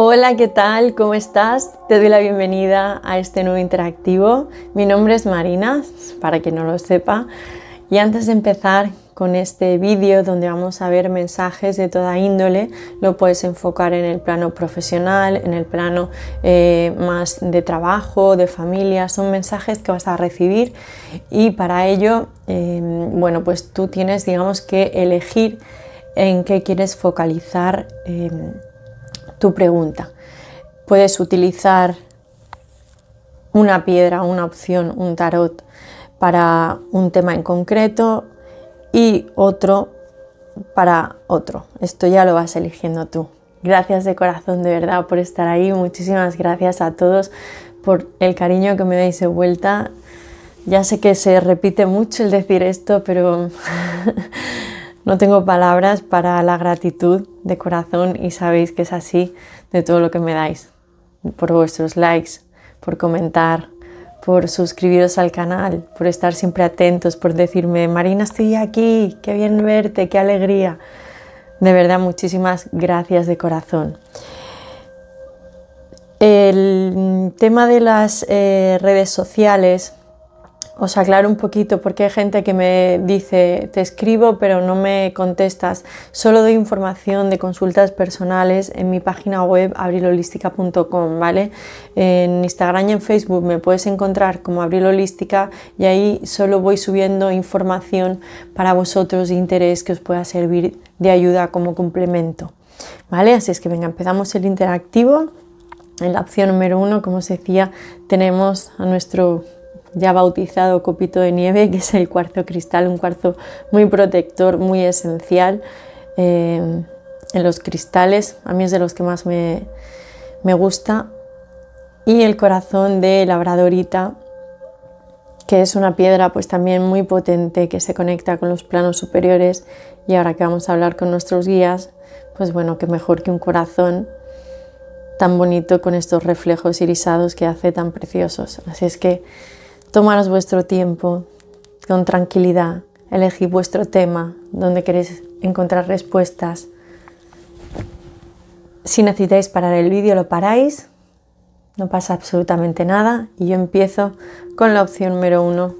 Hola, ¿qué tal? ¿Cómo estás? Te doy la bienvenida a este nuevo interactivo. Mi nombre es Marina, para que no lo sepa. Y antes de empezar con este vídeo donde vamos a ver mensajes de toda índole, lo puedes enfocar en el plano profesional, en el plano eh, más de trabajo, de familia, son mensajes que vas a recibir y para ello, em, bueno, pues tú tienes, digamos, que elegir en qué quieres focalizar. Em, tu pregunta. Puedes utilizar una piedra, una opción, un tarot para un tema en concreto y otro para otro. Esto ya lo vas eligiendo tú. Gracias de corazón de verdad por estar ahí. Muchísimas gracias a todos por el cariño que me dais de vuelta. Ya sé que se repite mucho el decir esto, pero No tengo palabras para la gratitud de corazón y sabéis que es así de todo lo que me dais, por vuestros likes, por comentar, por suscribiros al canal, por estar siempre atentos, por decirme, Marina, estoy aquí, qué bien verte, qué alegría. De verdad, muchísimas gracias de corazón. El tema de las eh, redes sociales os aclaro un poquito porque hay gente que me dice, te escribo pero no me contestas. Solo doy información de consultas personales en mi página web abrilolística.com ¿vale? En Instagram y en Facebook me puedes encontrar como Holística y ahí solo voy subiendo información para vosotros de interés que os pueda servir de ayuda como complemento, ¿vale? Así es que venga, empezamos el interactivo. En la opción número uno, como os decía, tenemos a nuestro ya bautizado copito de nieve, que es el cuarzo cristal, un cuarzo muy protector, muy esencial. Eh, en los cristales, a mí es de los que más me, me gusta. Y el corazón de labradorita, que es una piedra pues también muy potente que se conecta con los planos superiores y ahora que vamos a hablar con nuestros guías, pues bueno, que mejor que un corazón tan bonito con estos reflejos irisados que hace tan preciosos. Así es que Tomaros vuestro tiempo con tranquilidad, elegid vuestro tema, donde queréis encontrar respuestas. Si necesitáis parar el vídeo, lo paráis, no pasa absolutamente nada y yo empiezo con la opción número uno,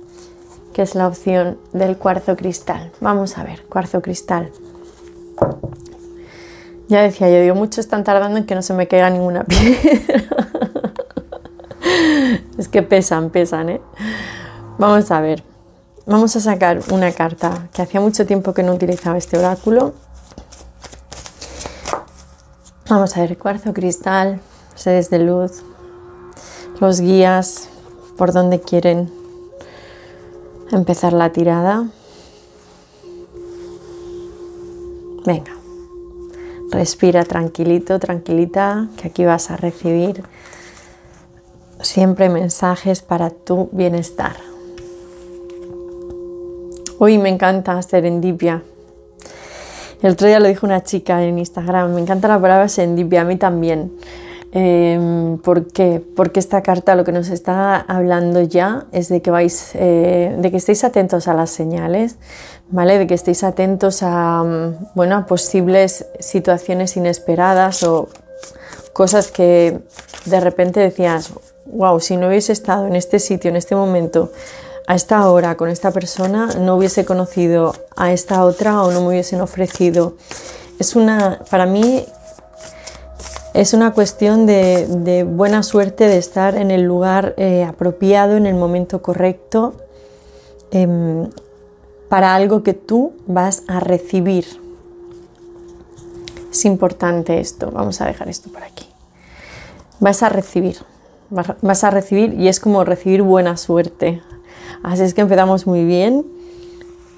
que es la opción del cuarzo cristal. Vamos a ver, cuarzo cristal. Ya decía yo, digo, mucho están tardando en que no se me caiga ninguna piedra. Es que pesan, pesan, ¿eh? Vamos a ver. Vamos a sacar una carta que hacía mucho tiempo que no utilizaba este oráculo. Vamos a ver, cuarzo cristal, sedes de luz, los guías por donde quieren empezar la tirada. Venga, respira tranquilito, tranquilita, que aquí vas a recibir siempre mensajes para tu bienestar. Hoy me encanta serendipia. El otro día lo dijo una chica en Instagram. Me encanta la palabra serendipia, a mí también. Em, ¿Por qué? Porque esta carta lo que nos está hablando ya es de que vais, eh, de que estéis atentos a las señales, ¿vale? De que estéis atentos a, mm, bueno, a posibles situaciones inesperadas o cosas que de repente decías, wow, si no hubiese estado en este sitio, en este momento, a esta hora, con esta persona, no hubiese conocido a esta otra o no me hubiesen ofrecido. Es una, para mí, es una cuestión de, buena suerte de estar en el lugar eh, apropiado, en el momento correcto, em, para algo que tú vas a recibir. Es importante esto, vamos a dejar esto por aquí. Vas a recibir vas a recibir y es como recibir buena suerte. Así es que empezamos muy bien.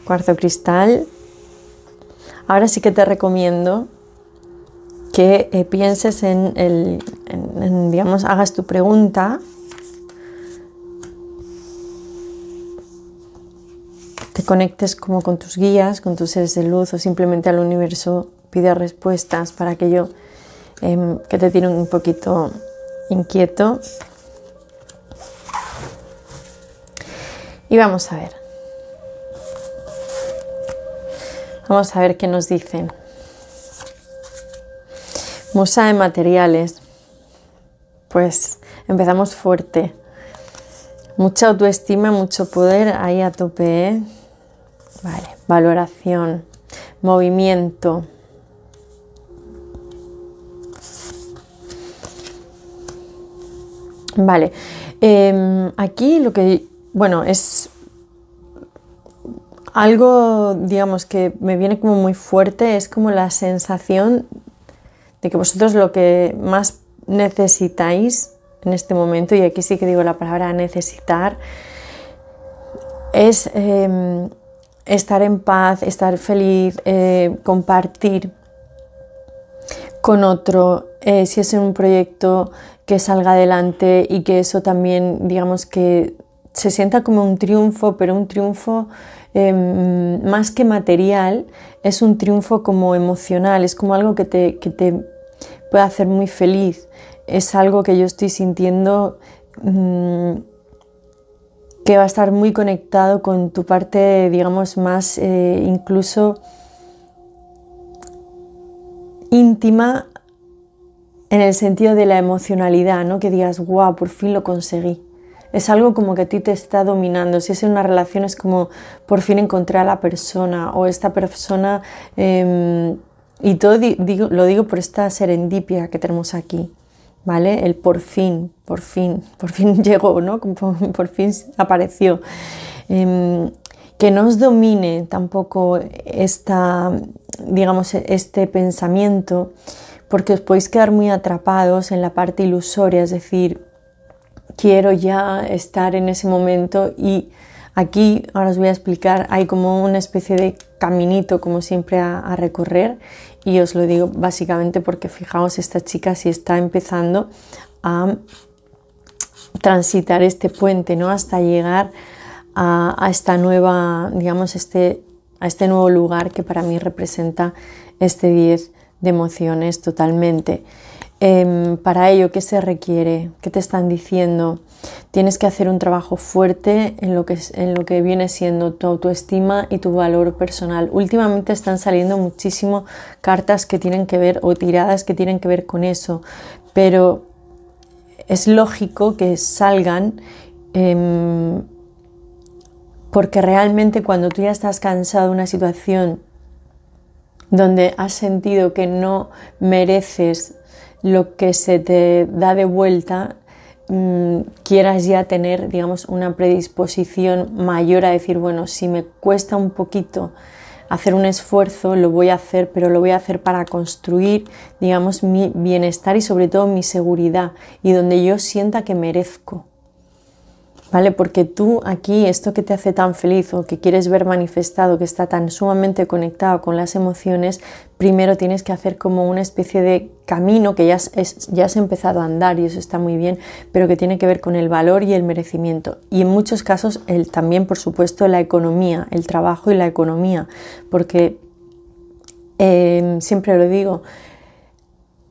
Cuarto cristal. Ahora sí que te recomiendo que eh, pienses en, el, digamos, hagas tu pregunta. Te conectes como con tus guías, con tus seres de luz o simplemente al universo pide respuestas para aquello em, que te tiene un poquito inquieto. Y vamos a ver. Vamos a ver qué nos dicen. Musa de materiales. Pues empezamos fuerte. Mucha autoestima, mucho poder ahí a tope. ¿eh? Vale, valoración, movimiento. Vale, em, aquí lo que, bueno, es algo, digamos, que me viene como muy fuerte, es como la sensación de que vosotros lo que más necesitáis en este momento, y aquí sí que digo la palabra necesitar, es em, estar en paz, estar feliz, eh, compartir con otro, eh, si es en un proyecto, que salga adelante y que eso también, digamos, que se sienta como un triunfo, pero un triunfo em, más que material, es un triunfo como emocional, es como algo que te, puede hacer muy feliz, es algo que yo estoy sintiendo mm, que va a estar muy conectado con tu parte, digamos, más eh, incluso íntima en el sentido de la emocionalidad, ¿no? Que digas, wow, por fin lo conseguí. Es algo como que a ti te está dominando. Si es en una relación es como, por fin encontré a la persona o esta persona... Em, y todo digo, lo digo por esta serendipia que tenemos aquí, ¿vale? El por fin, por fin, por fin llegó, ¿no? Por, por fin apareció. Em, que no os domine tampoco esta, digamos, este pensamiento porque os podéis quedar muy atrapados en la parte ilusoria, es decir, quiero ya estar en ese momento y aquí, ahora os voy a explicar, hay como una especie de caminito como siempre a, recorrer y os lo digo básicamente porque fijaos, esta chica sí está empezando a transitar este puente, ¿no? Hasta llegar a, esta nueva, digamos, este, a este nuevo lugar que para mí representa este 10 de emociones totalmente. Em, para ello, ¿qué se requiere? ¿Qué te están diciendo? Tienes que hacer un trabajo fuerte en lo, que, en lo que viene siendo tu autoestima y tu valor personal. Últimamente están saliendo muchísimo cartas que tienen que ver o tiradas que tienen que ver con eso, pero es lógico que salgan em, porque realmente cuando tú ya estás cansado de una situación donde has sentido que no mereces lo que se te da de vuelta, mm, quieras ya tener, digamos, una predisposición mayor a decir, bueno, si me cuesta un poquito hacer un esfuerzo, lo voy a hacer, pero lo voy a hacer para construir, digamos, mi bienestar y sobre todo mi seguridad y donde yo sienta que merezco. ¿vale? Porque tú aquí, esto que te hace tan feliz o que quieres ver manifestado, que está tan sumamente conectado con las emociones, primero tienes que hacer como una especie de camino que ya has, ya empezado a andar y eso está muy bien, pero que tiene que ver con el valor y el merecimiento. Y en muchos casos el, también, por supuesto, la economía, el trabajo y la economía, porque eh, siempre lo digo,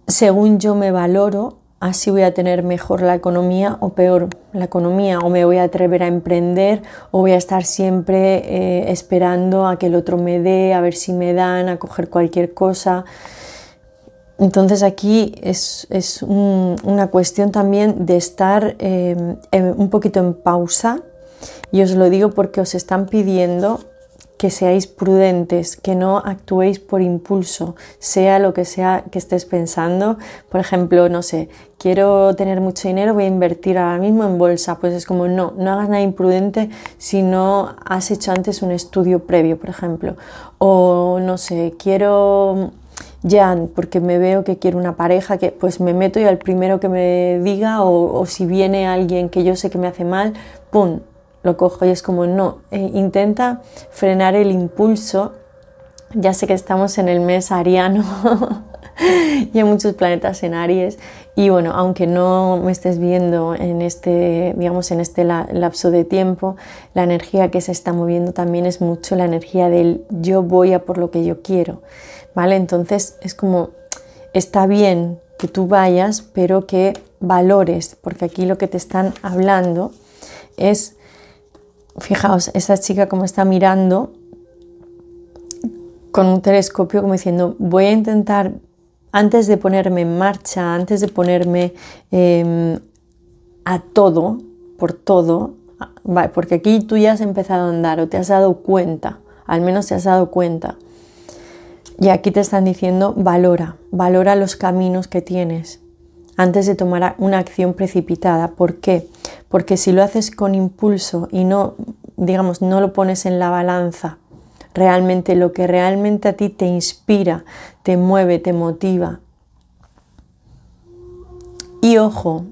según yo me valoro, así voy a tener mejor la economía o peor la economía, o me voy a atrever a emprender, o voy a estar siempre eh, esperando a que el otro me dé, a ver si me dan, a coger cualquier cosa. Entonces aquí es, una cuestión también de estar eh, un poquito en pausa, y os lo digo porque os están pidiendo que seáis prudentes, que no actuéis por impulso, sea lo que sea que estés pensando. Por ejemplo, no sé, quiero tener mucho dinero, voy a invertir ahora mismo en bolsa. Pues es como, no, no hagas nada imprudente si no has hecho antes un estudio previo, por ejemplo. O, no sé, quiero ya, porque me veo que quiero una pareja, que pues me meto y al primero que me diga, o, o si viene alguien que yo sé que me hace mal, ¡pum! lo cojo y es como, no, eh, intenta frenar el impulso. Ya sé que estamos en el mes ariano y hay muchos planetas en Aries y bueno, aunque no me estés viendo en este, digamos, en este lapso de tiempo, la energía que se está moviendo también es mucho la energía del yo voy a por lo que yo quiero, ¿vale? Entonces es como, está bien que tú vayas, pero que valores, porque aquí lo que te están hablando es Fijaos, esta chica como está mirando con un telescopio como diciendo, voy a intentar, antes de ponerme en marcha, antes de ponerme em, a todo, por todo, porque aquí tú ya has empezado a andar o te has dado cuenta, al menos te has dado cuenta. Y aquí te están diciendo, valora, valora los caminos que tienes antes de tomar una acción precipitada. ¿Por qué? porque si lo haces con impulso y no, digamos, no lo pones en la balanza, realmente lo que realmente a ti te inspira, te mueve, te motiva. Y ojo,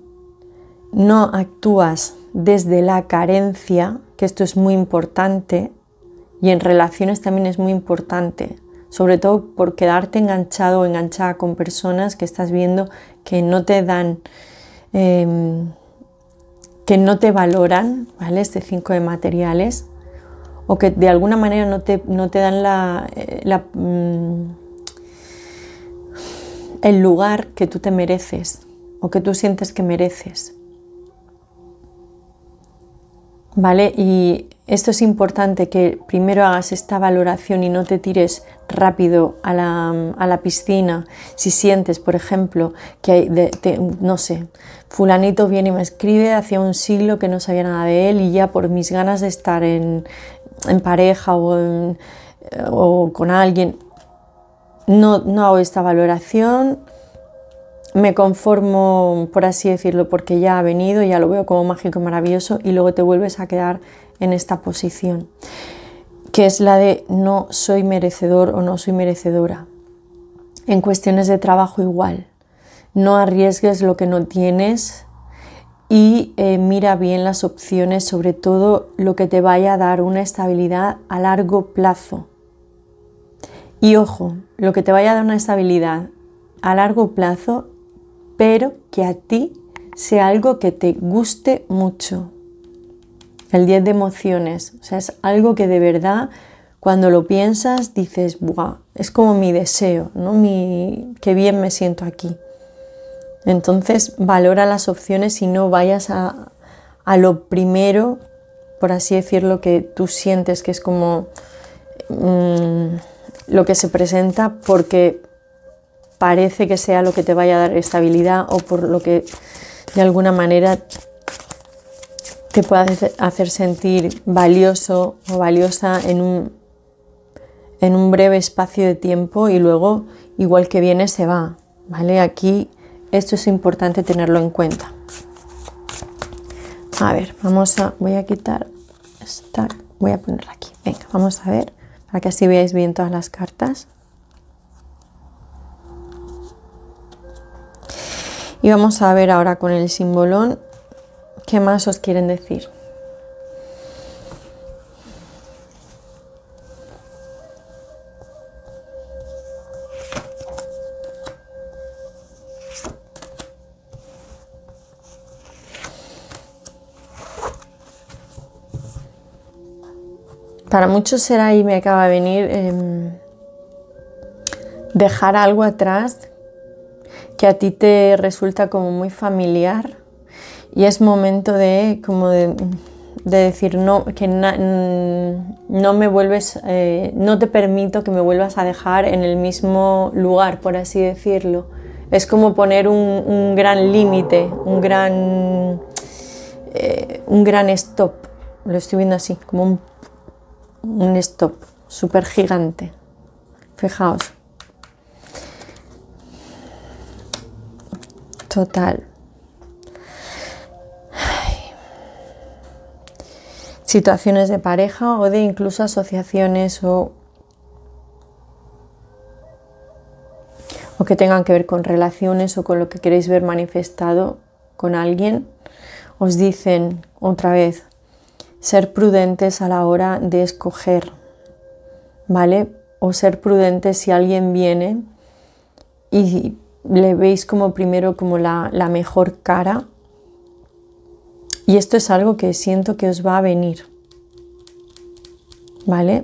no actúas desde la carencia, que esto es muy importante, y en relaciones también es muy importante, sobre todo por quedarte enganchado o enganchada con personas que estás viendo que no te dan... Em, que no te valoran, ¿vale? Este 5 de materiales, o que de alguna manera no te, no te dan la, eh, mm, el lugar que tú te mereces o que tú sientes que mereces. ¿Vale? Y esto es importante que primero hagas esta valoración y no te tires rápido a la, piscina. Si sientes, por ejemplo, que hay, de, no sé, fulanito viene y me escribe hacia un siglo que no sabía nada de él y ya por mis ganas de estar en, pareja o, o, con alguien, no, no hago esta valoración, me conformo, por así decirlo, porque ya ha venido, ya lo veo como mágico y maravilloso y luego te vuelves a quedar en esta posición, que es la de no soy merecedor o no soy merecedora. En cuestiones de trabajo igual, no arriesgues lo que no tienes y eh, mira bien las opciones, sobre todo lo que te vaya a dar una estabilidad a largo plazo. Y ojo, lo que te vaya a dar una estabilidad a largo plazo, pero que a ti sea algo que te guste mucho, el 10 de emociones. O sea, es algo que de verdad cuando lo piensas dices, Buah, es como mi deseo, ¿no? Mi, qué bien me siento aquí. Entonces valora las opciones y no vayas a, a lo primero, por así decirlo, que tú sientes que es como mm, lo que se presenta porque parece que sea lo que te vaya a dar estabilidad o por lo que de alguna manera te pueda hacer sentir valioso o valiosa en un, en un breve espacio de tiempo y luego, igual que viene, se va. ¿Vale? Aquí esto es importante tenerlo en cuenta. A ver, vamos a. Voy a quitar esta. Voy a ponerla aquí. Venga, vamos a ver. Para que así veáis bien todas las cartas. Y vamos a ver ahora con el simbolón ¿Qué más os quieren decir? Para muchos será y me acaba de venir em, dejar algo atrás que a ti te resulta como muy familiar y es momento de como de, decir no que mm, no me vuelves eh, no te permito que me vuelvas a dejar en el mismo lugar por así decirlo es como poner un, gran límite un gran eh, un gran, stop lo estoy viendo así como un, un stop súper gigante fijaos total situaciones de pareja o de incluso asociaciones o, o que tengan que ver con relaciones o con lo que queréis ver manifestado con alguien, os dicen otra vez ser prudentes a la hora de escoger, ¿vale? O ser prudentes si alguien viene y le veis como primero como la, la mejor cara y esto es algo que siento que os va a venir. ¿Vale?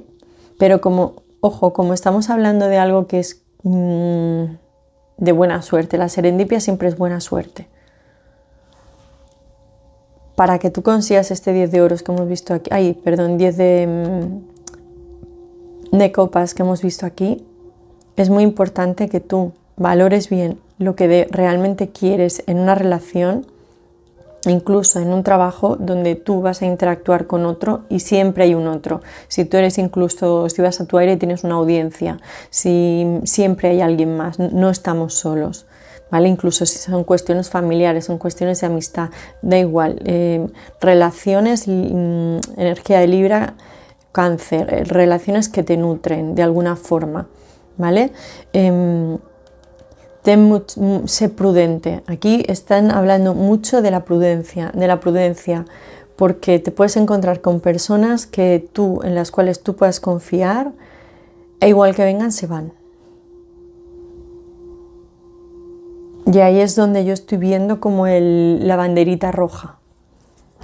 Pero como, ojo, como estamos hablando de algo que es mm, de buena suerte, la serendipia siempre es buena suerte. Para que tú consigas este 10 de oros que hemos visto aquí, ay, perdón, 10 mm, de, copas que hemos visto aquí, es muy importante que tú valores bien lo que realmente quieres en una relación incluso en un trabajo donde tú vas a interactuar con otro y siempre hay un otro. Si tú eres incluso, si vas a tu aire y tienes una audiencia, si siempre hay alguien más, no estamos solos. ¿Vale? Incluso si son cuestiones familiares, son cuestiones de amistad, da igual. Eh, relaciones, mm, energía de Libra, cáncer, eh, relaciones que te nutren de alguna forma, ¿vale? Em, sé prudente. Aquí están hablando mucho de la prudencia, de la prudencia, porque te puedes encontrar con personas que tú, en las cuales tú puedas confiar, e igual que vengan, se van. Y ahí es donde yo estoy viendo como la banderita roja,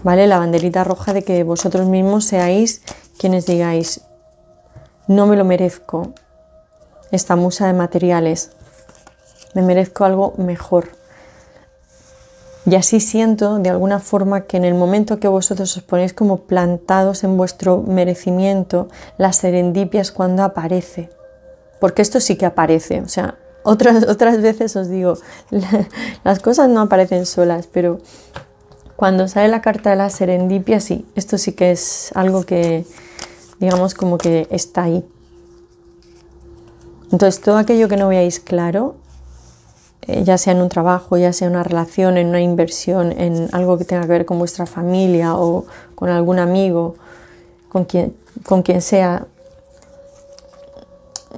¿vale? La banderita roja de que vosotros mismos seáis quienes digáis, no me lo merezco, esta musa de materiales, me merezco algo mejor. Y así siento de alguna forma que en el momento que vosotros os ponéis como plantados en vuestro merecimiento, la serendipia es cuando aparece. Porque esto sí que aparece. O sea, otras, otras veces os digo, las cosas no aparecen solas, pero cuando sale la carta de la serendipia, sí, esto sí que es algo que, digamos, como que está ahí. Entonces, todo aquello que no veáis claro, eh, ya sea en un trabajo, ya sea en una relación, en una inversión, en algo que tenga que ver con vuestra familia o con algún amigo, con quien, sea,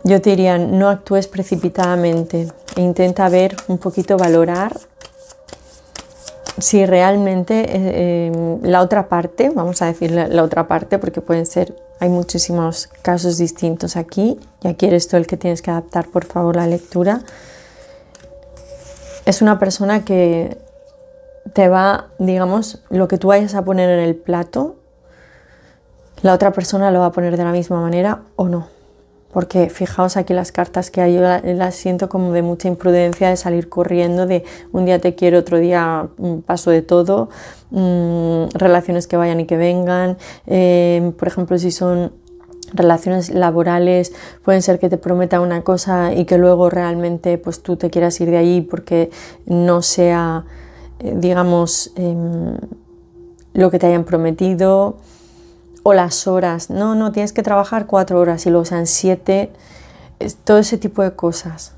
yo te diría, no actúes precipitadamente e intenta ver un poquito, valorar si realmente eh, eh, la otra parte, vamos a decir la, la, otra parte porque pueden ser, hay muchísimos casos distintos aquí y aquí eres tú el que tienes que adaptar por favor la lectura, es una persona que te va, digamos, lo que tú vayas a poner en el plato, la otra persona lo va a poner de la misma manera o no. Porque fijaos aquí las cartas que hay, yo las siento como de mucha imprudencia, de salir corriendo, de un día te quiero, otro día mm, paso de todo, mm, relaciones que vayan y que vengan. Eh, por ejemplo, si son relaciones laborales pueden ser que te prometa una cosa y que luego realmente pues tú te quieras ir de ahí porque no sea eh, digamos em, lo que te hayan prometido o las horas no no tienes que trabajar cuatro horas y luego sean siete todo ese tipo de cosas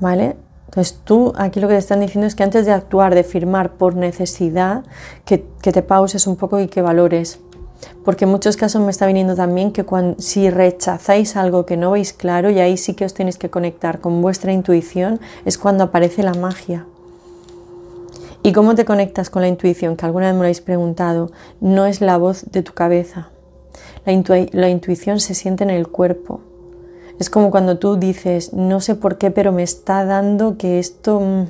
vale entonces tú aquí lo que te están diciendo es que antes de actuar de firmar por necesidad que, que te pauses un poco y que valores porque en muchos casos me está viniendo también que si rechazáis algo que no veis claro y ahí sí que os tenéis que conectar con vuestra intuición, es cuando aparece la magia. ¿Y cómo te conectas con la intuición? Que alguna vez me lo habéis preguntado. No es la voz de tu cabeza. La, intuición se siente en el cuerpo. Es como cuando tú dices, no sé por qué, pero me está dando que esto... Mm,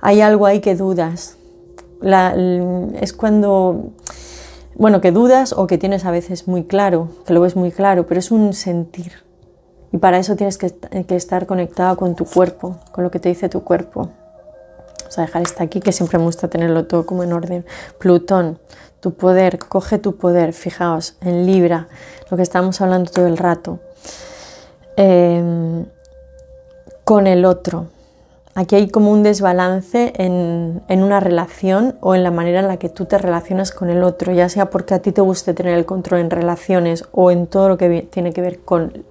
hay algo ahí que dudas. es cuando bueno, que dudas o que tienes a veces muy claro, que lo ves muy claro, pero es un sentir. Y para eso tienes que, estar conectado con tu cuerpo, con lo que te dice tu cuerpo. Vamos a dejar esta aquí, que siempre me gusta tenerlo todo como en orden. Plutón, tu poder, coge tu poder, fijaos, en Libra, lo que estamos hablando todo el rato. Em, con el otro, Aquí hay como un desbalance en, una relación o en la manera en la que tú te relacionas con el otro, ya sea porque a ti te guste tener el control en relaciones o en todo lo que tiene que ver con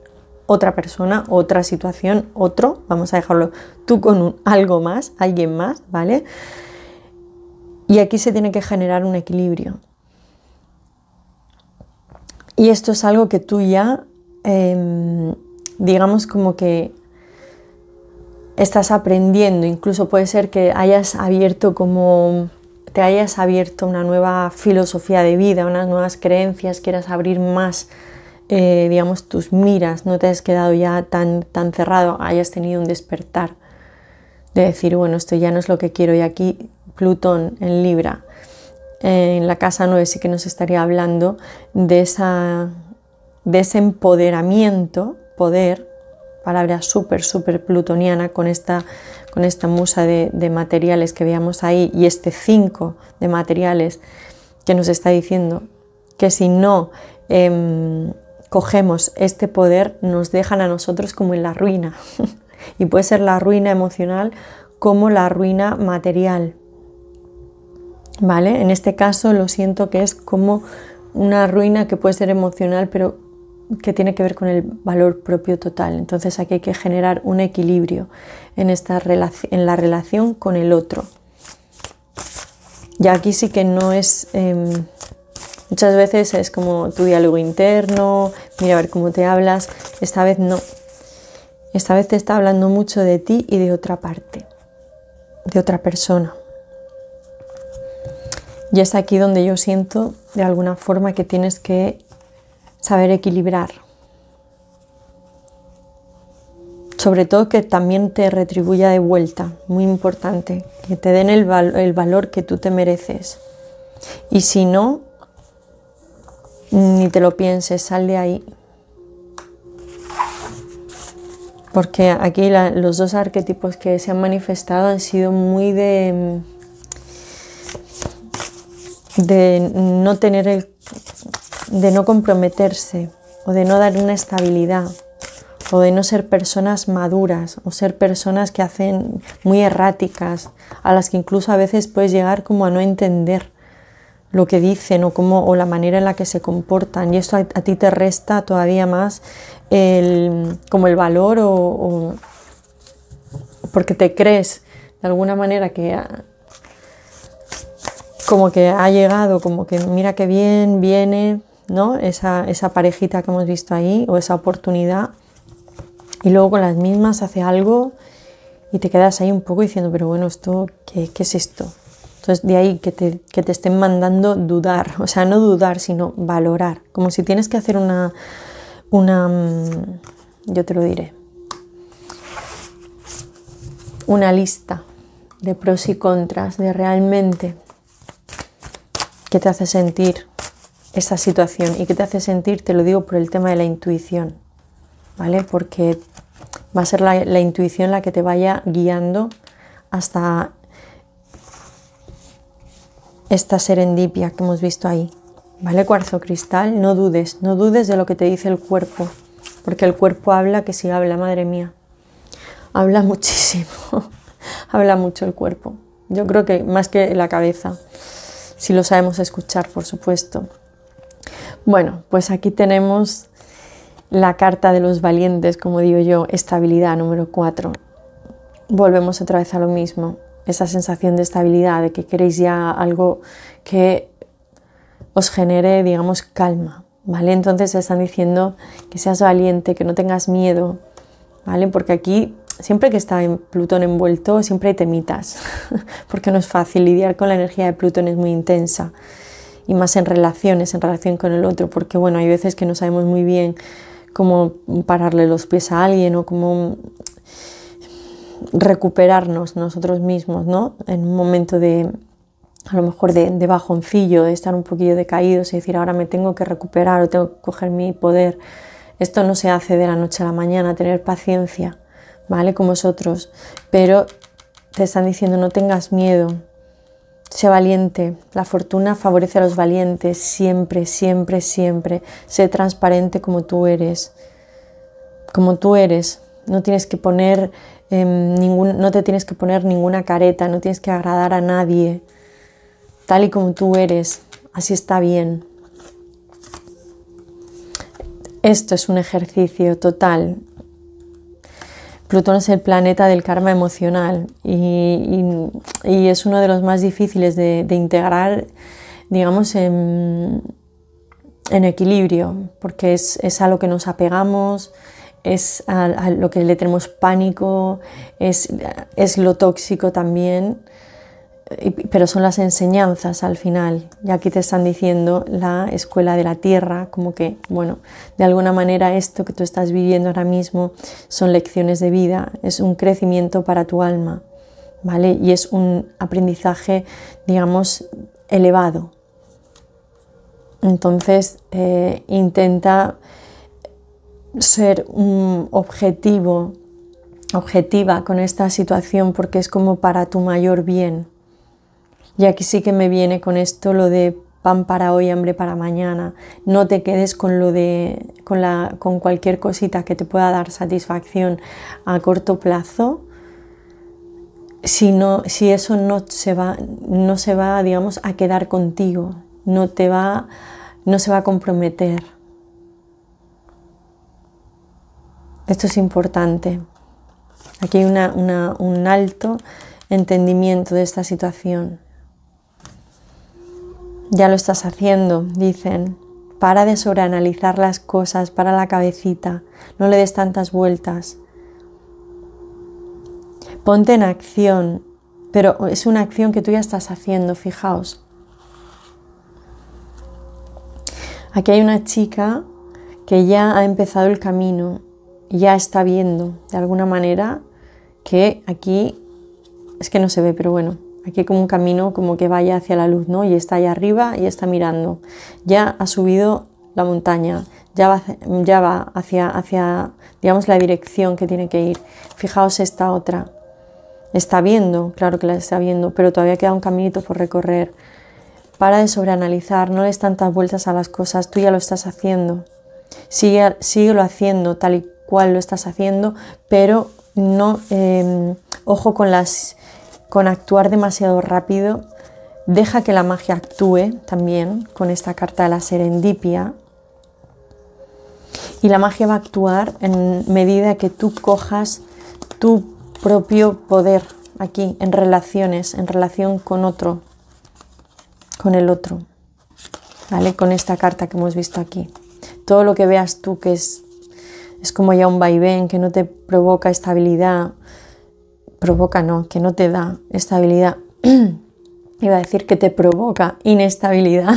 otra persona, otra situación, otro, vamos a dejarlo tú con un, algo más, alguien más, ¿vale? Y aquí se tiene que generar un equilibrio. Y esto es algo que tú ya, em, digamos como que estás aprendiendo, incluso puede ser que hayas abierto como te hayas abierto una nueva filosofía de vida, unas nuevas creencias, quieras abrir más, eh, digamos, tus miras, no te has quedado ya tan, tan cerrado, hayas tenido un despertar de decir, bueno, esto ya no es lo que quiero y aquí Plutón en Libra, eh, en la casa 9 sí que nos estaría hablando de, esa, de ese empoderamiento, poder, palabra súper, súper plutoniana con esta, con esta musa de, materiales que veamos ahí y este 5 de materiales que nos está diciendo que si no em, cogemos este poder nos dejan a nosotros como en la ruina y puede ser la ruina emocional como la ruina material. ¿Vale? En este caso lo siento que es como una ruina que puede ser emocional, pero que tiene que ver con el valor propio total. Entonces aquí hay que generar un equilibrio en, esta en la relación con el otro. Y aquí sí que no es... Em, muchas veces es como tu diálogo interno, mira a ver cómo te hablas. Esta vez no. Esta vez te está hablando mucho de ti y de otra parte, de otra persona. Y es aquí donde yo siento de alguna forma que tienes que saber equilibrar. Sobre todo que también te retribuya de vuelta, muy importante, que te den el, valor que tú te mereces. Y si no, ni te lo pienses, sal de ahí. Porque aquí los dos arquetipos que se han manifestado han sido muy de, de no tener el, de no comprometerse o de no dar una estabilidad o de no ser personas maduras o ser personas que hacen muy erráticas, a las que incluso a veces puedes llegar como a no entender lo que dicen o, cómo, o la manera en la que se comportan y esto a, ti te resta todavía más el, como el valor o, porque te crees de alguna manera que como que ha llegado, como que mira que bien viene, esa, parejita que hemos visto ahí o esa oportunidad y luego con las mismas hace algo y te quedas ahí un poco diciendo, pero bueno, esto, ¿qué, es esto? Entonces de ahí que te, estén mandando dudar, o sea, no dudar, sino valorar, como si tienes que hacer una, una, mm, yo te lo diré, una lista de pros y contras, de realmente qué te hace sentir esta situación y qué te hace sentir, te lo digo por el tema de la intuición, ¿vale? Porque va a ser la, la intuición la que te vaya guiando hasta esta serendipia que hemos visto ahí, ¿vale? Cuarzo cristal, no dudes, no dudes de lo que te dice el cuerpo, porque el cuerpo habla que si habla, madre mía, habla muchísimo, habla mucho el cuerpo, yo creo que más que la cabeza, si lo sabemos escuchar, por supuesto. Bueno, pues aquí tenemos la carta de los valientes, como digo yo, estabilidad número 4. Volvemos otra vez a lo mismo, esa sensación de estabilidad, de que queréis ya algo que os genere, digamos, calma, ¿vale? Entonces están diciendo que seas valiente, que no tengas miedo, ¿vale? Porque aquí, siempre que está en Plutón envuelto, siempre hay temitas, porque no es fácil lidiar con la energía de Plutón, es muy intensa y más en relaciones, en relación con el otro, porque bueno, hay veces que no sabemos muy bien cómo pararle los pies a alguien o cómo recuperarnos nosotros mismos, ¿no? En un momento de, a lo mejor de, bajoncillo, de estar un poquillo decaídos y decir, ahora me tengo que recuperar o tengo que coger mi poder. Esto no se hace de la noche a la mañana, tener paciencia, ¿vale? como vosotros. Pero te están diciendo, no tengas miedo, Sé valiente, la fortuna favorece a los valientes siempre, siempre, siempre. Sé transparente como tú eres, como tú eres. No tienes que poner em, ningún, no te tienes que poner ninguna careta, no tienes que agradar a nadie. Tal y como tú eres, así está bien. Esto es un ejercicio total Plutón es el planeta del karma emocional y, es uno de los más difíciles de, integrar, digamos, en, equilibrio, porque es, a lo que nos apegamos, es a, lo que le tenemos pánico, es, es lo tóxico también pero son las enseñanzas al final. Y aquí te están diciendo la escuela de la tierra, como que, bueno, de alguna manera esto que tú estás viviendo ahora mismo son lecciones de vida, es un crecimiento para tu alma, ¿vale? Y es un aprendizaje, digamos, elevado. Entonces, eh, intenta ser un objetivo, objetiva con esta situación porque es como para tu mayor bien. Y aquí sí que me viene con esto lo de pan para hoy, hambre para mañana. No te quedes con lo de con cualquier cosita que te pueda dar satisfacción a corto plazo. Si, si eso no se va, digamos, a quedar contigo, no no se va a comprometer. Esto es importante. Aquí hay un alto entendimiento de esta situación. Ya lo estás haciendo, dicen. Para de sobreanalizar las cosas, para la cabecita, no le des tantas vueltas. Ponte en acción, pero es una acción que tú ya estás haciendo, fijaos. Aquí hay una chica que ya ha empezado el camino, ya está viendo de alguna manera que aquí es que no se ve, pero bueno, Aquí como un camino como que vaya hacia la luz, ¿no? Y está allá arriba y está mirando. Ya ha subido la montaña, ya va, ya va hacia, hacia, digamos, la dirección que tiene que ir. Fijaos esta otra. Está viendo, claro que la está viendo, pero todavía queda un caminito por recorrer. Para de sobreanalizar, no des tantas vueltas a las cosas, tú ya lo estás haciendo. Sigue, síguelo haciendo tal y cual lo estás haciendo, pero no, em, ojo con las con actuar demasiado rápido. Deja que la magia actúe también con esta carta de la serendipia. Y la magia va a actuar en medida que tú cojas tu propio poder aquí, en relaciones, en relación con otro, con el otro. ¿Vale? Con esta carta que hemos visto aquí. Todo lo que veas tú que es, es como ya un vaivén, que no te provoca estabilidad, provoca, no, que no te da estabilidad. Iba a decir que te provoca inestabilidad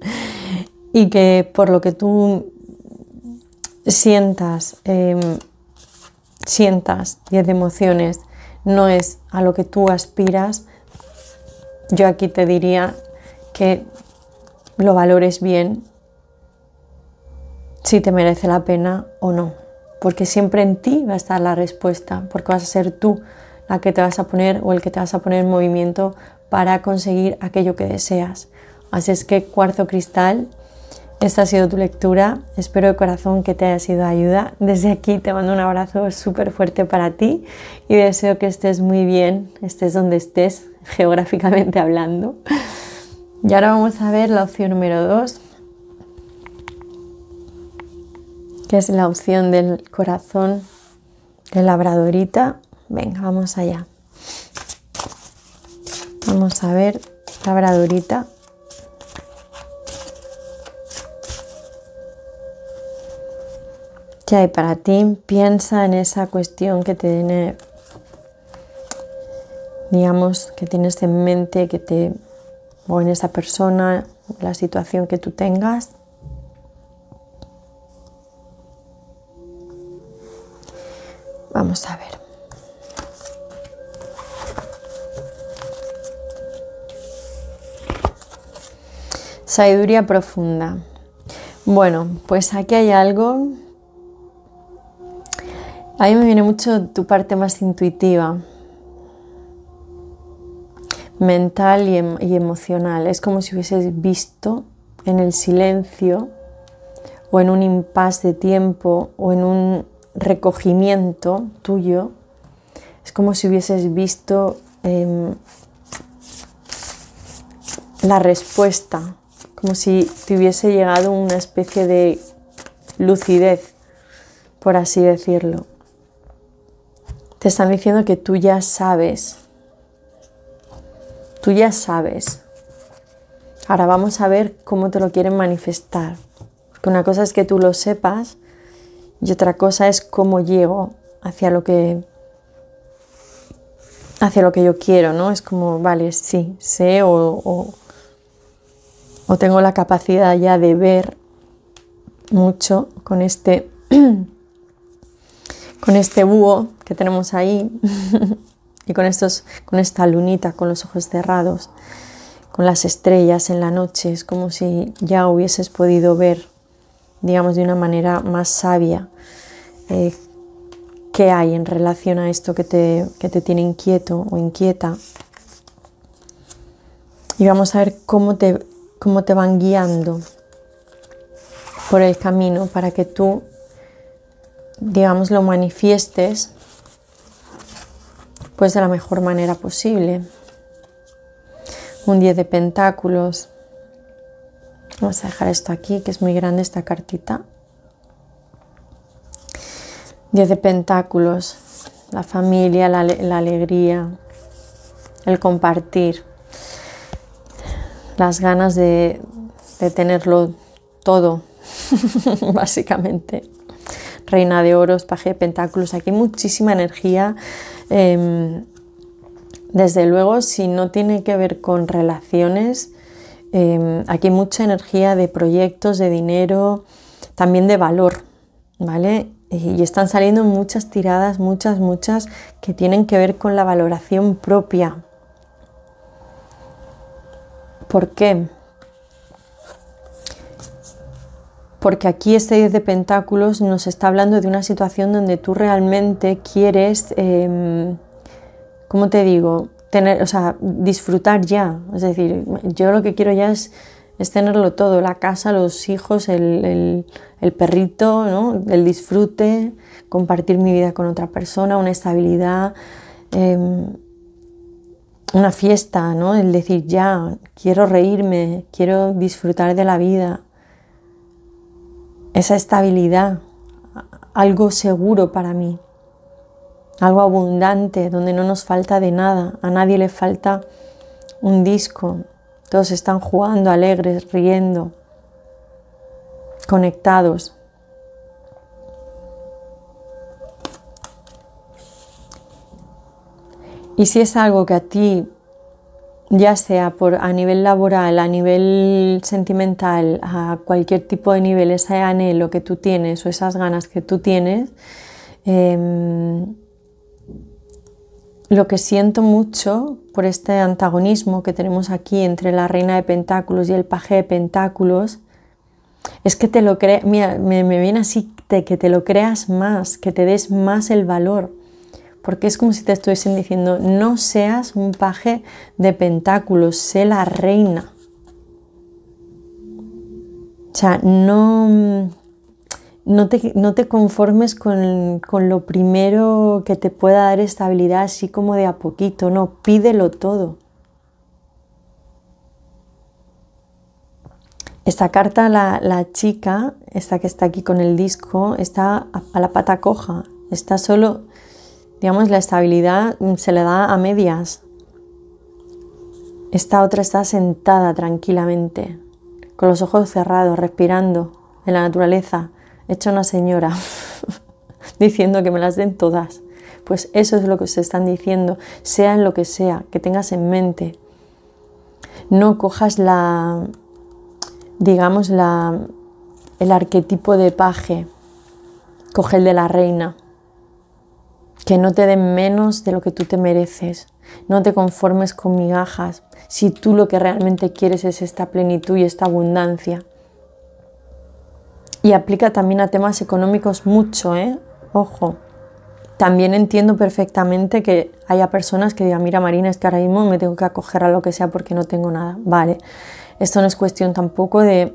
y que por lo que tú sientas, em, sientas 10 emociones, no es a lo que tú aspiras, yo aquí te diría que lo valores bien, si te merece la pena o no porque siempre en ti va a estar la respuesta, porque vas a ser tú la que te vas a poner o el que te vas a poner en movimiento para conseguir aquello que deseas. Así es que cuarzo cristal, esta ha sido tu lectura. Espero de corazón que te haya sido de ayuda. Desde aquí te mando un abrazo súper fuerte para ti y deseo que estés muy bien, estés donde estés, geográficamente hablando. Y ahora vamos a ver la opción número 2, es la opción del corazón de labradorita. Venga, vamos allá. Vamos a ver labradorita. ¿Qué hay para ti? Piensa en esa cuestión que te tiene, digamos, que tienes en mente, que te, o en esa persona, la situación que tú tengas. Vamos a ver. Sabiduría profunda. Bueno, pues aquí hay algo. A mí me viene mucho tu parte más intuitiva, mental y, em-, y emocional. Es como si hubieses visto en el silencio o en un impasse de tiempo o en un recogimiento tuyo es como si hubieses visto em, la respuesta, como si te hubiese llegado una especie de lucidez, por así decirlo. Te están diciendo que tú ya sabes, tú ya sabes. Ahora vamos a ver cómo te lo quieren manifestar. Porque una cosa es que tú lo sepas y otra cosa es cómo llego hacia lo que hacia lo que yo quiero, ¿no? Es como, vale, sí, sé o, tengo la capacidad ya de ver mucho con este con este búho que tenemos ahí y con estos con esta lunita con los ojos cerrados con las estrellas en la noche es como si ya hubieses podido ver digamos de una manera más sabia eh, qué hay en relación a esto que te, que te tiene inquieto o inquieta. Y vamos a ver cómo te, cómo te van guiando por el camino para que tú, digamos, lo manifiestes pues de la mejor manera posible. Un 10 de pentáculos. Vamos a dejar esto aquí, que es muy grande esta cartita. Diez de Pentáculos, la familia, la, alegría, el compartir, las ganas de, tenerlo todo, básicamente. Reina de Oros, Paje de Pentáculos, aquí muchísima energía. Em, desde luego, si no tiene que ver con relaciones, em, aquí mucha energía de proyectos, de dinero, también de valor, ¿vale? Eh, y están saliendo muchas tiradas, muchas, muchas, que tienen que ver con la valoración propia. ¿Por qué? Porque aquí este 10 de Pentáculos nos está hablando de una situación donde tú realmente quieres, em, ¿cómo te digo? Tener, o sea, disfrutar ya. Es decir, yo lo que quiero ya es es tenerlo todo, la casa, los hijos, el, perrito, el disfrute, compartir mi vida con otra persona, una estabilidad, em, una fiesta, ¿no? el decir ya, quiero reírme, quiero disfrutar de la vida, esa estabilidad, algo seguro para mí, algo abundante, donde no nos falta de nada, a nadie le falta un disco, todos están jugando, alegres, riendo, conectados. Y si es algo que a ti, ya sea por a nivel laboral, a nivel sentimental, a cualquier tipo de nivel, ese anhelo que tú tienes o esas ganas que tú tienes, em, lo que siento mucho por este antagonismo que tenemos aquí entre la reina de pentáculos y el paje de pentáculos es que te lo creas, mira, me, viene así de que te lo creas más, que te des más el valor, porque es como si te estuviesen diciendo, no seas un paje de pentáculos, sé la reina. O sea, no, no te, conformes con, lo primero que te pueda dar estabilidad, así como de a poquito, no, pídelo todo. Esta carta, la, la chica, esta que está aquí con el disco, está a, a la pata coja, está solo, digamos, la estabilidad se le da a medias. Esta otra está sentada tranquilamente, con los ojos cerrados, respirando en la naturaleza, hecha hecho una señora diciendo que me las den todas. Pues eso es lo que se están diciendo, sea en lo que sea, que tengas en mente. No cojas la, digamos, la, el arquetipo de paje, coge el de la reina. Que no te den menos de lo que tú te mereces. No te conformes con migajas si tú lo que realmente quieres es esta plenitud y esta abundancia. Y aplica también a temas económicos mucho, ¿eh? Ojo. También entiendo perfectamente que haya personas que digan, mira Marina, es que ahora me tengo que acoger a lo que sea porque no tengo nada. Vale, esto no es cuestión tampoco de...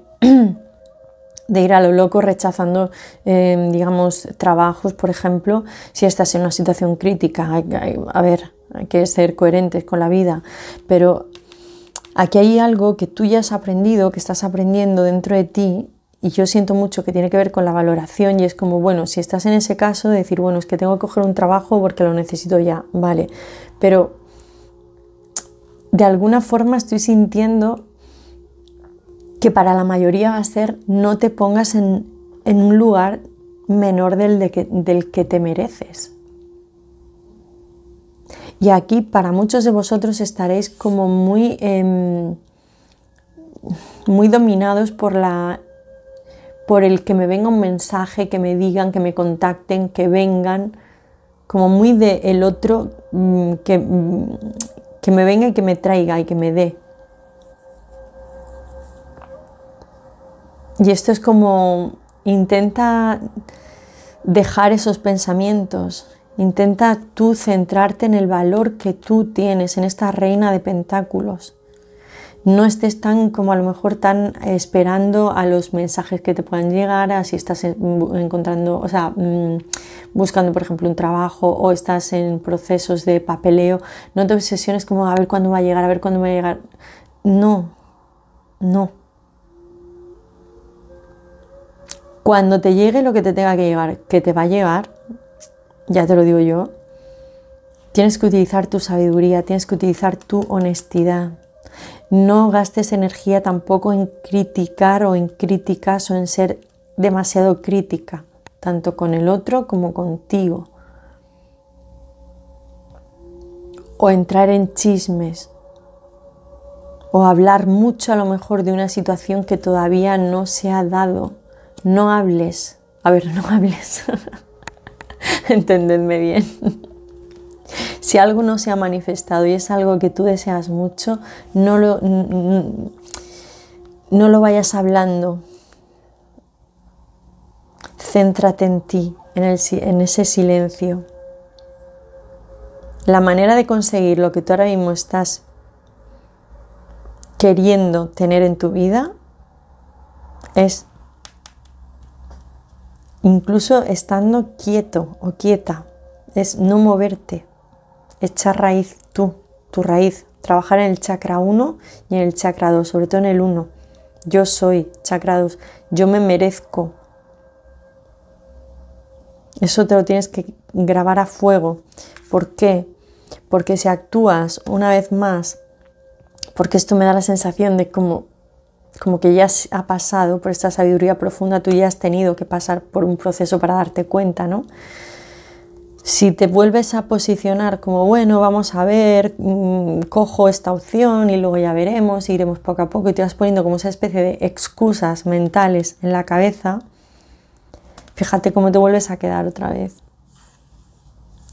de ir a lo loco rechazando, em, digamos, trabajos, por ejemplo, si estás en una situación crítica. a ver, hay que ser coherentes con la vida, pero aquí hay algo que tú ya has aprendido, que estás aprendiendo dentro de ti y yo siento mucho que tiene que ver con la valoración y es como, bueno, si estás en ese caso decir, bueno, es que tengo que coger un trabajo porque lo necesito ya, vale, pero de alguna forma estoy sintiendo que para la mayoría va a ser no te pongas en, un lugar menor del, que, del que te mereces. Y aquí para muchos de vosotros estaréis como muy, em, muy dominados por la por el que me venga un mensaje, que me digan, que me contacten, que vengan, como muy de el otro mm, que, mm, que me venga y que me traiga y que me dé. Y esto es como intenta dejar esos pensamientos, intenta tú centrarte en el valor que tú tienes, en esta reina de pentáculos no estés tan como a lo mejor tan esperando a los mensajes que te puedan llegar, a si estás encontrando, o sea, mm, buscando por ejemplo un trabajo o estás en procesos de papeleo, no te obsesiones como a ver cuándo va a llegar, a ver cuándo va a llegar. No, no. Cuando te llegue lo que te tenga que llegar, que te va a llegar, ya te lo digo yo, tienes que utilizar tu sabiduría, tienes que utilizar tu honestidad no gastes energía tampoco en criticar o en críticas o en ser demasiado crítica, tanto con el otro como contigo. O entrar en chismes. O hablar mucho a lo mejor de una situación que todavía no se ha dado. No hables. A ver, no hables. Entendedme bien. Si algo no se ha manifestado y es algo que tú deseas mucho, no lo, no lo vayas hablando. Céntrate en ti, en, en ese silencio. La manera de conseguir lo que tú ahora mismo estás queriendo tener en tu vida es incluso estando quieto o quieta, es no moverte echar raíz tú, tu raíz, trabajar en el chakra 1 y en el chakra 2, sobre todo en el 1. Yo soy chakra 2, yo me merezco. Eso te lo tienes que grabar a fuego. ¿Por qué? Porque si actúas una vez más, porque esto me da la sensación de como, como que ya ha pasado por esta sabiduría profunda, tú ya has tenido que pasar por un proceso para darte cuenta, ¿no? Si te vuelves a posicionar como, bueno, vamos a ver, mm, cojo esta opción y luego ya veremos, iremos poco a poco y te vas poniendo como esa especie de excusas mentales en la cabeza, fíjate cómo te vuelves a quedar otra vez.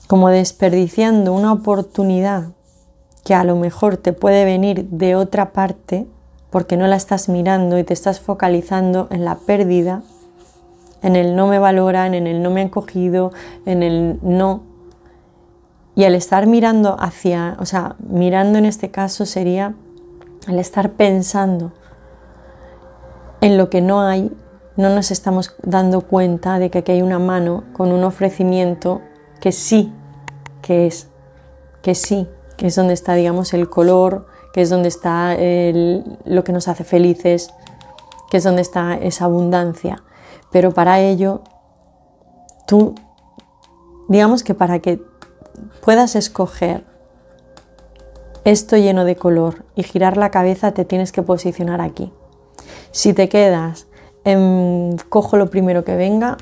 Como desperdiciando una oportunidad que a lo mejor te puede venir de otra parte porque no la estás mirando y te estás focalizando en la pérdida en el no me valoran, en el no me han cogido, en el no. Y al estar mirando hacia, o sea, mirando en este caso sería al estar pensando en lo que no hay, no nos estamos dando cuenta de que aquí hay una mano con un ofrecimiento que sí, que es, que sí, que es donde está, digamos, el color, que es donde está lo que nos hace felices, que es donde está esa abundancia. Pero para ello, tú, digamos que para que puedas escoger esto lleno de color y girar la cabeza, te tienes que posicionar aquí. Si te quedas, en, em, cojo lo primero que venga,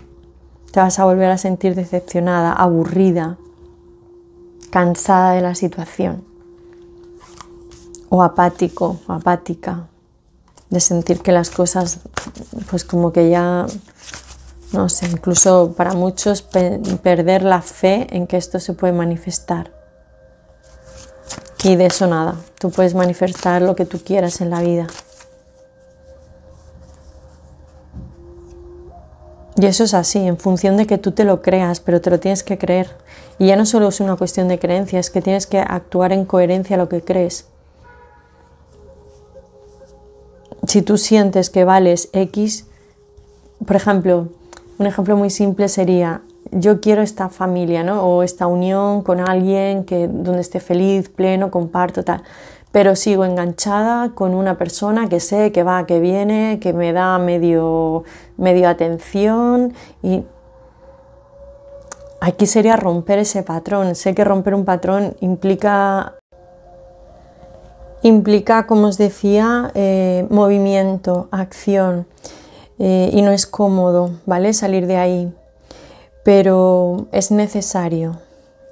te vas a volver a sentir decepcionada, aburrida, cansada de la situación. O apático, apática, de sentir que las cosas, pues como que ya no sé, incluso para muchos perder la fe en que esto se puede manifestar. Y de eso nada, tú puedes manifestar lo que tú quieras en la vida. Y eso es así, en función de que tú te lo creas, pero te lo tienes que creer. Y ya no solo es una cuestión de creencia, es que tienes que actuar en coherencia a lo que crees. Si tú sientes que vales X, por ejemplo, un ejemplo muy simple sería, yo quiero esta familia, ¿no? O esta unión con alguien que, donde esté feliz, pleno, comparto, tal. Pero sigo enganchada con una persona que sé que va, que viene, que me da medio, medio atención y aquí sería romper ese patrón. Sé que romper un patrón implica, implica como os decía, eh, movimiento, acción. Eh, y no es cómodo, ¿vale? Salir de ahí, pero es necesario,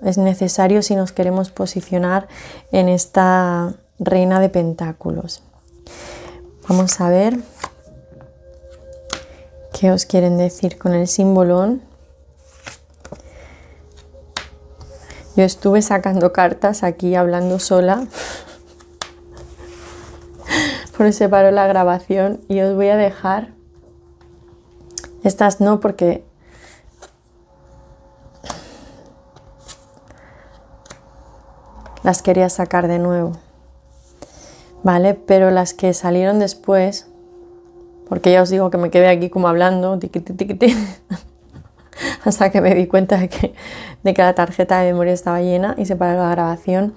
es necesario si nos queremos posicionar en esta reina de pentáculos. Vamos a ver qué os quieren decir con el simbolón. Yo estuve sacando cartas aquí hablando sola. Por eso paró la grabación y os voy a dejar estas no porque las quería sacar de nuevo. ¿Vale? Pero las que salieron después, porque ya os digo que me quedé aquí como hablando, hasta que me di cuenta de que, la tarjeta de memoria estaba llena y se paró la grabación.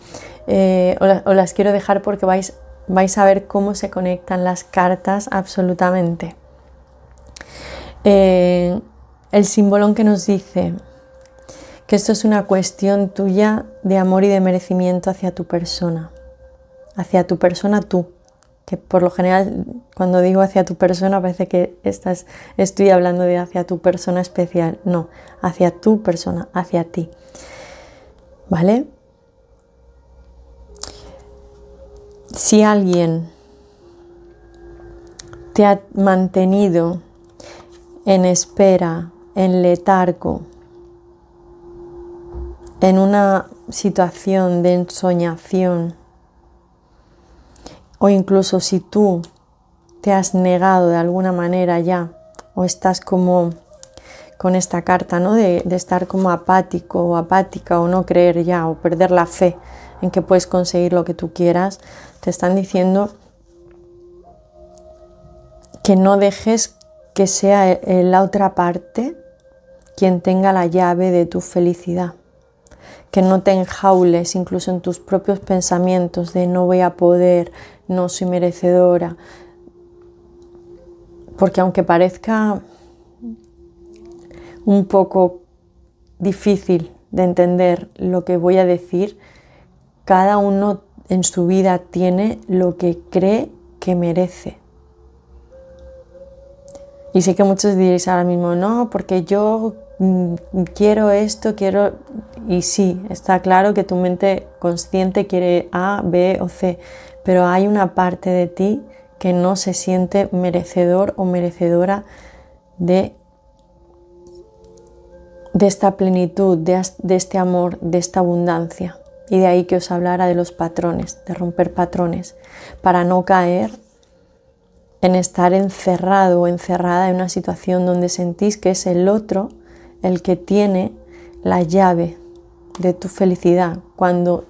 Eh, os, las, quiero dejar porque vais, vais a ver cómo se conectan las cartas absolutamente. Eh, el simbolón que nos dice que esto es una cuestión tuya de amor y de merecimiento hacia tu persona, hacia tu persona tú, que por lo general cuando digo hacia tu persona parece que estás, estoy hablando de hacia tu persona especial, no, hacia tu persona, hacia ti. ¿Vale? Si alguien te ha mantenido en espera, en letargo, en una situación de ensoñación, o incluso si tú te has negado de alguna manera ya, o estás como con esta carta, ¿no? De, de, estar como apático o apática o no creer ya o perder la fe en que puedes conseguir lo que tú quieras, te están diciendo que no dejes que sea e-, eh, la otra parte quien tenga la llave de tu felicidad. Que no te enjaules incluso en tus propios pensamientos de no voy a poder, no soy merecedora. Porque aunque parezca un poco difícil de entender lo que voy a decir, cada uno en su vida tiene lo que cree que merece. Y sé que muchos diréis ahora mismo, no, porque yo mm, quiero esto, quiero... Y sí, está claro que tu mente consciente quiere A, B o C, pero hay una parte de ti que no se siente merecedor o merecedora de, de esta plenitud, de, de este amor, de esta abundancia. Y de ahí que os hablara de los patrones, de romper patrones, para no caer en estar encerrado o encerrada en una situación donde sentís que es el otro el que tiene la llave de tu felicidad, cuando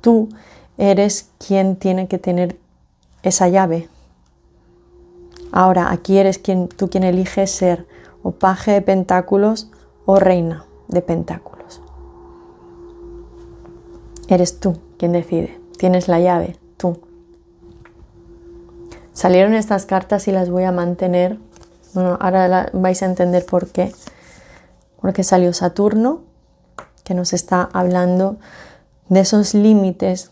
tú eres quien tiene que tener esa llave. Ahora, aquí eres quien, tú quien eliges ser o paje de pentáculos o reina de pentáculos. Eres tú quien decide, tienes la llave, tú. Salieron estas cartas y las voy a mantener. Bueno, ahora vais a entender por qué. Porque salió Saturno, que nos está hablando de esos límites,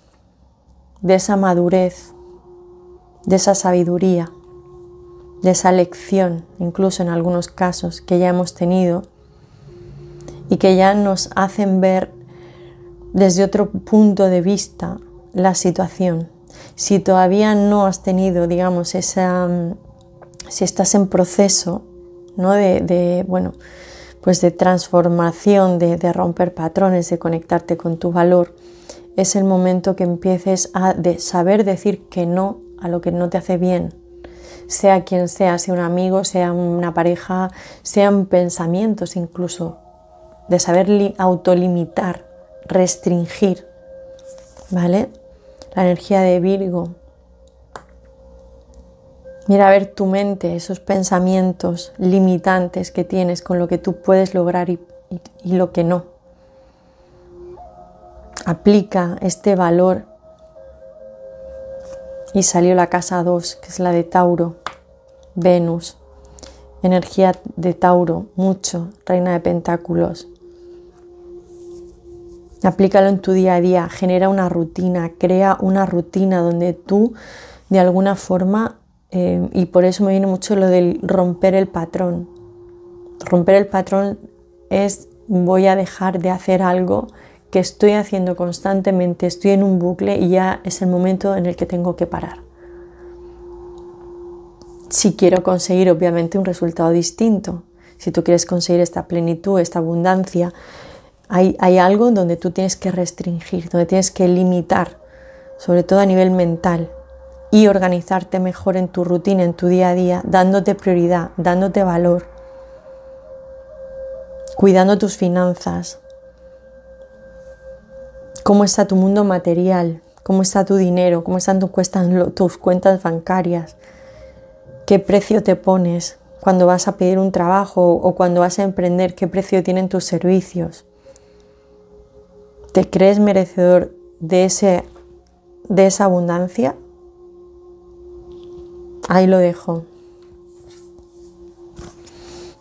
de esa madurez, de esa sabiduría, de esa lección, incluso en algunos casos, que ya hemos tenido y que ya nos hacen ver desde otro punto de vista la situación si todavía no has tenido, digamos, esa, mm, si estás en proceso, ¿no? De, bueno, pues de transformación, de, romper patrones, de conectarte con tu valor, es el momento que empieces a de saber decir que no a lo que no te hace bien, sea quien sea, sea un amigo, sea una pareja, sean pensamientos incluso, de saber autolimitar, restringir, ¿vale? la energía de Virgo. Mira a ver tu mente, esos pensamientos limitantes que tienes con lo que tú puedes lograr y, lo que no. Aplica este valor. Y salió la casa 2, que es la de Tauro, Venus, energía de Tauro, mucho, reina de pentáculos, Aplícalo en tu día a día, genera una rutina, crea una rutina donde tú de alguna forma, eh, y por eso me viene mucho lo del romper el patrón. Romper el patrón es voy a dejar de hacer algo que estoy haciendo constantemente, estoy en un bucle y ya es el momento en el que tengo que parar. Si quiero conseguir obviamente un resultado distinto, si tú quieres conseguir esta plenitud, esta abundancia, hay, algo donde tú tienes que restringir, donde tienes que limitar, sobre todo a nivel mental, y organizarte mejor en tu rutina, en tu día a día, dándote prioridad, dándote valor, cuidando tus finanzas, cómo está tu mundo material, cómo está tu dinero, cómo están tus cuentas bancarias, qué precio te pones cuando vas a pedir un trabajo o cuando vas a emprender, qué precio tienen tus servicios. ¿Te crees merecedor de, ese, de esa abundancia? Ahí lo dejo.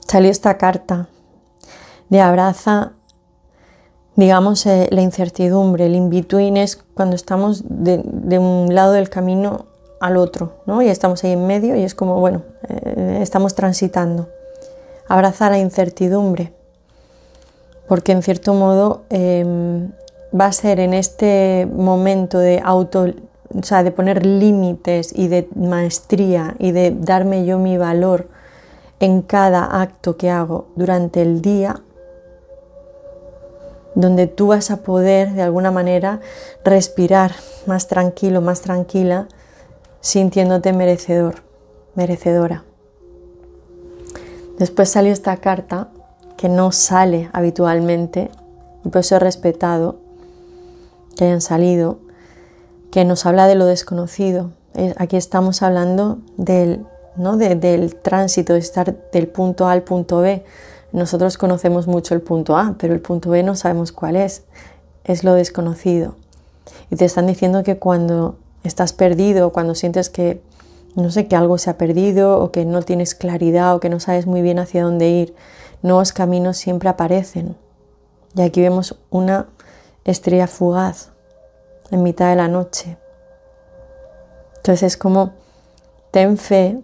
Salió esta carta de abraza, digamos, eh, la incertidumbre. El in-between es cuando estamos de, un lado del camino al otro, ¿no? Y estamos ahí en medio y es como, bueno, eh, estamos transitando. Abraza la incertidumbre, porque en cierto modo... Em, va a ser en este momento de auto, o sea, de poner límites y de maestría y de darme yo mi valor en cada acto que hago durante el día, donde tú vas a poder de alguna manera respirar más tranquilo, más tranquila, sintiéndote merecedor, merecedora. Después salió esta carta que no sale habitualmente y por eso he respetado que hayan salido, que nos habla de lo desconocido. Eh, aquí estamos hablando del, ¿no? del tránsito, de estar del punto A al punto B. Nosotros conocemos mucho el punto A, pero el punto B no sabemos cuál es. Es lo desconocido. Y te están diciendo que cuando estás perdido, cuando sientes que, no sé, que algo se ha perdido o que no tienes claridad o que no sabes muy bien hacia dónde ir, nuevos caminos siempre aparecen. Y aquí vemos una estrella fugaz en mitad de la noche. Entonces es como, ten fe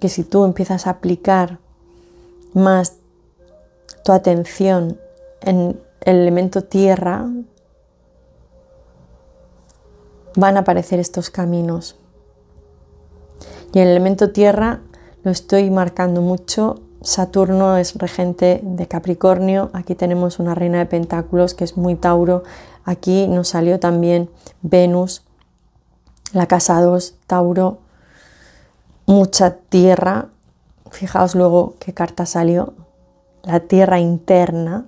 que si tú empiezas a aplicar más tu atención en el elemento tierra, van a aparecer estos caminos. Y el elemento tierra lo estoy marcando mucho Saturno es regente de Capricornio, aquí tenemos una reina de pentáculos que es muy Tauro, aquí nos salió también Venus, la casa 2, Tauro, mucha tierra, fijaos luego qué carta salió, la tierra interna,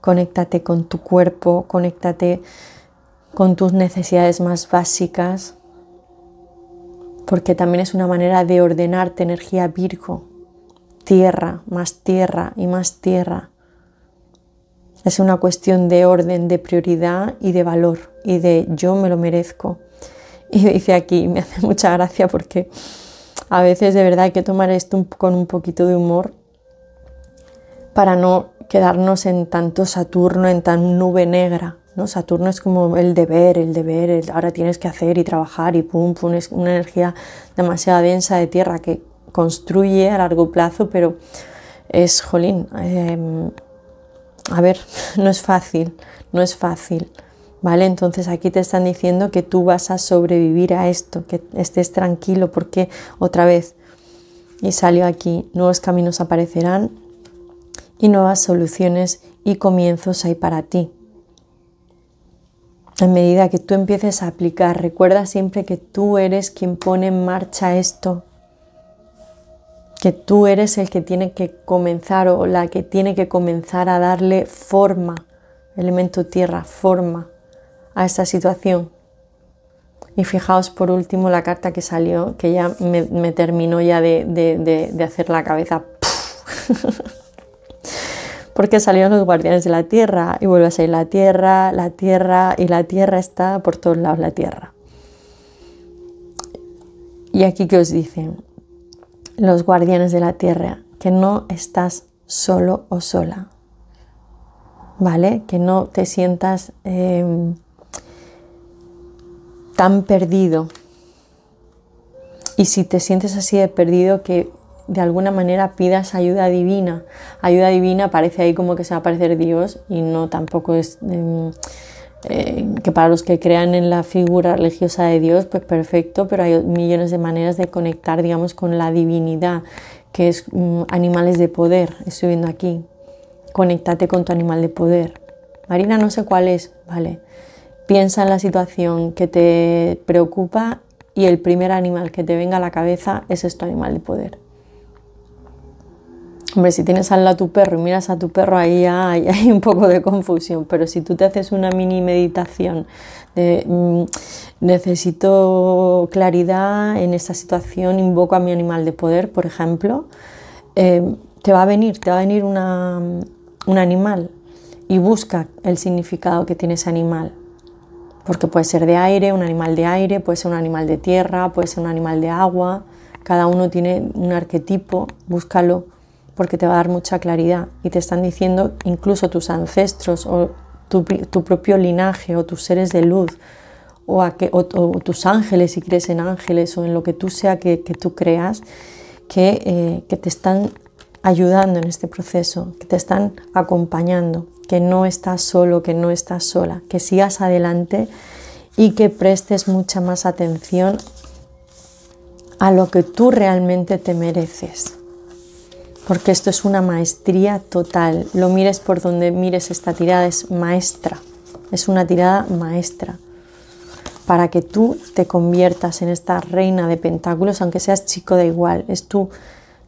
conéctate con tu cuerpo, conéctate con tus necesidades más básicas, porque también es una manera de ordenarte energía Virgo tierra, más tierra y más tierra. Es una cuestión de orden, de prioridad y de valor y de yo me lo merezco. Y dice aquí, me hace mucha gracia porque a veces de verdad hay que tomar esto con un poquito de humor para no quedarnos en tanto Saturno, en tan nube negra. ¿no? Saturno es como el deber, el deber, ahora tienes que hacer y trabajar y pum, pum, es una energía demasiado densa de tierra que construye a largo plazo, pero es, jolín, em, a ver, no es fácil, no es fácil. ¿Vale? Entonces aquí te están diciendo que tú vas a sobrevivir a esto, que estés tranquilo, porque otra vez, y salió aquí, nuevos caminos aparecerán y nuevas soluciones y comienzos hay para ti. En medida que tú empieces a aplicar, recuerda siempre que tú eres quien pone en marcha esto, que tú eres el que tiene que comenzar o la que tiene que comenzar a darle forma, elemento tierra, forma a esta situación. Y fijaos por último la carta que salió, que ya me, terminó ya de, hacer la cabeza. Porque salieron los guardianes de la tierra y vuelve a salir la tierra, la tierra y la tierra está por todos lados la tierra. Y aquí que os dicen, los guardianes de la tierra, que no estás solo o sola, ¿vale? Que no te sientas em, tan perdido. Y si te sientes así de perdido, que de alguna manera pidas ayuda divina. Ayuda divina aparece ahí como que se va a aparecer Dios y no tampoco es... Em, que para los que crean en la figura religiosa de Dios, pues perfecto, pero hay millones de maneras de conectar, digamos, con la divinidad, que es mm, animales de poder, estoy viendo aquí. Conéctate con tu animal de poder. Marina, no sé cuál es, vale. Piensa en la situación que te preocupa y el primer animal que te venga a la cabeza es tu animal de poder. Hombre, si tienes al lado tu perro y miras a tu perro, ahí hay, un poco de confusión, pero si tú te haces una mini meditación de mm, necesito claridad en esta situación, invoco a mi animal de poder, por ejemplo, eh, te va a venir, te va a venir mm, un animal y busca el significado que tiene ese animal. Porque puede ser de aire, un animal de aire, puede ser un animal de tierra, puede ser un animal de agua, cada uno tiene un arquetipo, búscalo porque te va a dar mucha claridad y te están diciendo incluso tus ancestros o tu, propio linaje o tus seres de luz o, tus ángeles, si crees en ángeles o en lo que tú sea que, tú creas, que, eh, que te están ayudando en este proceso, que te están acompañando, que no estás solo, que no estás sola, que sigas adelante y que prestes mucha más atención a lo que tú realmente te mereces porque esto es una maestría total. Lo mires por donde mires, esta tirada es maestra, es una tirada maestra, para que tú te conviertas en esta reina de pentáculos, aunque seas chico da igual, es tu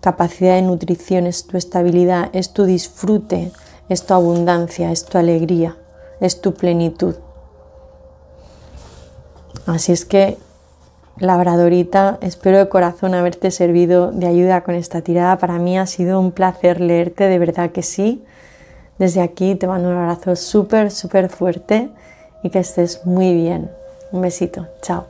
capacidad de nutrición, es tu estabilidad, es tu disfrute, es tu abundancia, es tu alegría, es tu plenitud. Así es que Labradorita, espero de corazón haberte servido de ayuda con esta tirada. Para mí ha sido un placer leerte, de verdad que sí. Desde aquí te mando un abrazo súper, súper fuerte y que estés muy bien. Un besito, chao.